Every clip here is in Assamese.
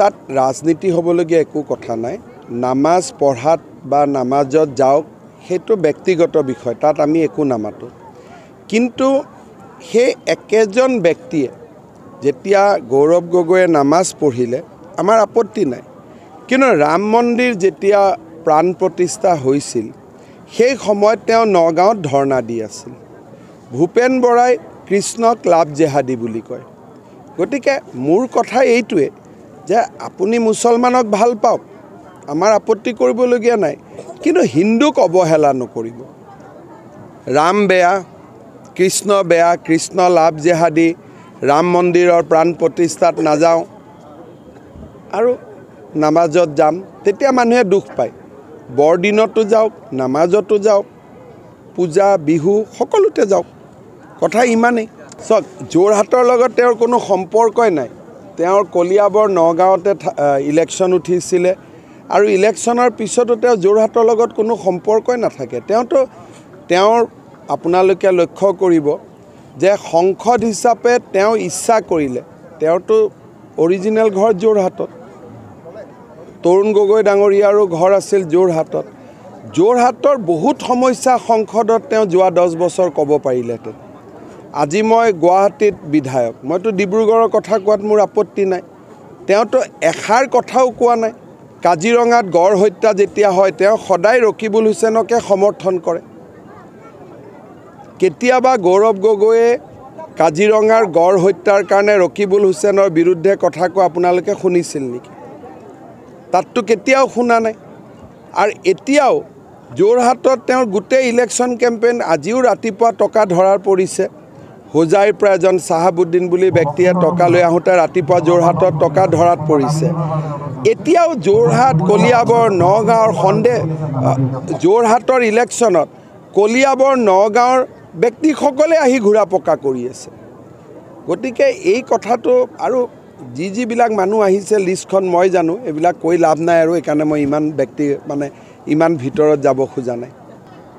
তাত ৰাজনীতি হ'বলগীয়া একো কথা নাই নামাজ পঢ়াত বা নামাজত যাওক সেইটো ব্যক্তিগত বিষয় তাত আমি একো নামাতোঁ কিন্তু সেই একেজন ব্যক্তিয়ে যেতিয়া গৌৰৱ গগৈয়ে নামাজ পঢ়িলে আমাৰ আপত্তি নাই কিন্তু ৰাম মন্দিৰ যেতিয়া প্ৰাণ প্ৰতিষ্ঠা হৈছিল সেই সময়ত তেওঁ নগাঁৱত ধৰ্ণা দি আছিল ভূপেন বৰাই কৃষ্ণক লাভ জেহাদি বুলি কয় গতিকে মোৰ কথা এইটোৱেই যে আপুনি মুছলমানক ভাল পাওক আমাৰ আপত্তি কৰিবলগীয়া নাই কিন্তু হিন্দুক অৱহেলা নকৰিব ৰাম বেয়া কৃষ্ণ বেয়া কৃষ্ণ লাভ জেহাদী ৰাম মন্দিৰৰ প্ৰাণ প্ৰতিষ্ঠাত নাযাওঁ আৰু নামাজত যাম তেতিয়া মানুহে দুখ পায় বৰদিনতো যাওক নামাজতো যাওক পূজা বিহু সকলোতে যাওক কথা ইমানেই চাওক যোৰহাটৰ লগত তেওঁৰ কোনো সম্পৰ্কই নাই তেওঁৰ কলিয়াবৰ নগাঁৱতে ইলেকশ্যন উঠিছিলে আৰু ইলেকশ্যনৰ পিছতো তেওঁ যোৰহাটৰ লগত কোনো সম্পৰ্কই নাথাকে তেওঁতো তেওঁৰ আপোনালোকে লক্ষ্য কৰিব যে সংসদ হিচাপে তেওঁ ইচ্ছা কৰিলে তেওঁৰতো অৰিজিনেল ঘৰ যোৰহাটত তৰুণ গগৈ ডাঙৰীয়াৰো ঘৰ আছিল যোৰহাটত যোৰহাটৰ বহুত সমস্যা সংসদত তেওঁ যোৱা দহ বছৰ ক'ব পাৰিলেহেঁতেন আজি মই গুৱাহাটীত বিধায়ক মইতো ডিব্ৰুগড়ৰ কথা কোৱাত মোৰ আপত্তি নাই তেওঁতো এষাৰ কথাও কোৱা নাই কাজিৰঙাত গড় হত্যা যেতিয়া হয় তেওঁ সদায় ৰকিবুল হুছেইনকে সমৰ্থন কৰে কেতিয়াবা গৌৰৱ গগৈয়ে কাজিৰঙাৰ গড় হত্যাৰ কাৰণে ৰকিবুল হুছেইনৰ বিৰুদ্ধে কথা কোৱা আপোনালোকে শুনিছিল নেকি তাততো কেতিয়াও শুনা নাই আৰু এতিয়াও যোৰহাটত তেওঁৰ গোটেই ইলেকশ্যন কেম্পেইন আজিও ৰাতিপুৱা টকা ধৰাৰ পৰিছে হোজাইৰ পৰা এজন চাহাবুদ্দিন বুলি ব্যক্তিয়ে টকা লৈ আহোঁতে ৰাতিপুৱা যোৰহাটত টকা ধৰাত পৰিছে এতিয়াও যোৰহাট কলিয়াবৰ নগাঁৱৰ সন্দেহ যোৰহাটৰ ইলেকশ্যনত কলিয়াবৰ নগাঁৱৰ ব্যক্তিসকলে আহি ঘূৰা পকা কৰি আছে গতিকে এই কথাটো আৰু যি যিবিলাক মানুহ আহিছে লিষ্টখন মই জানো এইবিলাক কৈ লাভ নাই আৰু সেইকাৰণে মই ইমান ব্যক্তি মানে ইমান ভিতৰত যাব খোজা নাই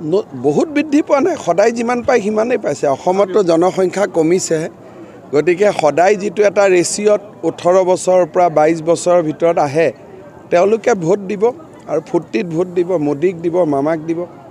বহুত বৃদ্ধি পোৱা নাই সদায় যিমান পায় সিমানেই পাইছে অসমততো জনসংখ্যা কমিছে গতিকে সদায় যিটো এটা ৰেচিঅ'ত ওঠৰ বছৰৰ পৰা বাইছ বছৰৰ ভিতৰত আহে তেওঁলোকে ভোট দিব আৰু ফূৰ্তিত ভোট দিব মোদীক দিব মামাক দিব